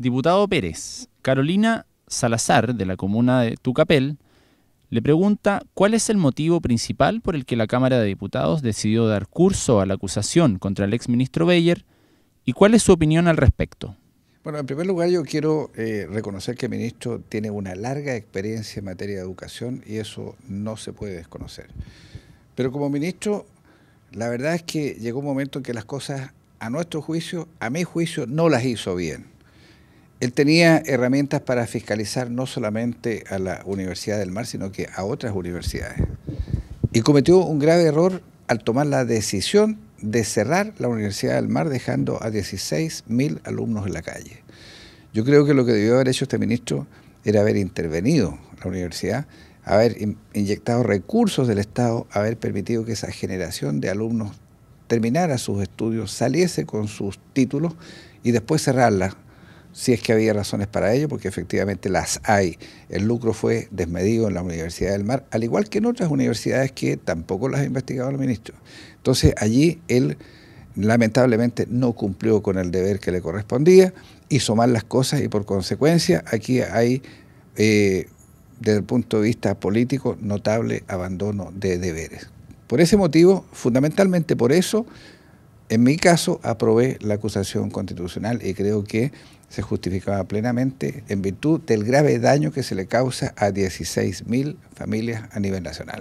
Diputado Pérez, Carolina Salazar, de la comuna de Tucapel, le pregunta cuál es el motivo principal por el que la Cámara de Diputados decidió dar curso a la acusación contra el exministro Beyer y cuál es su opinión al respecto. Bueno, en primer lugar yo quiero eh, reconocer que el ministro tiene una larga experiencia en materia de educación y eso no se puede desconocer. Pero como ministro, la verdad es que llegó un momento en que las cosas, a nuestro juicio, a mi juicio, no las hizo bien él tenía herramientas para fiscalizar no solamente a la Universidad del Mar, sino que a otras universidades. Y cometió un grave error al tomar la decisión de cerrar la Universidad del Mar dejando a 16.000 alumnos en la calle. Yo creo que lo que debió haber hecho este ministro era haber intervenido la universidad, haber inyectado recursos del Estado, haber permitido que esa generación de alumnos terminara sus estudios, saliese con sus títulos y después cerrarla si es que había razones para ello, porque efectivamente las hay. El lucro fue desmedido en la Universidad del Mar, al igual que en otras universidades que tampoco las ha investigado el ministro. Entonces allí él lamentablemente no cumplió con el deber que le correspondía, hizo mal las cosas y por consecuencia aquí hay, eh, desde el punto de vista político, notable abandono de deberes. Por ese motivo, fundamentalmente por eso, en mi caso, aprobé la acusación constitucional y creo que se justificaba plenamente en virtud del grave daño que se le causa a 16.000 familias a nivel nacional.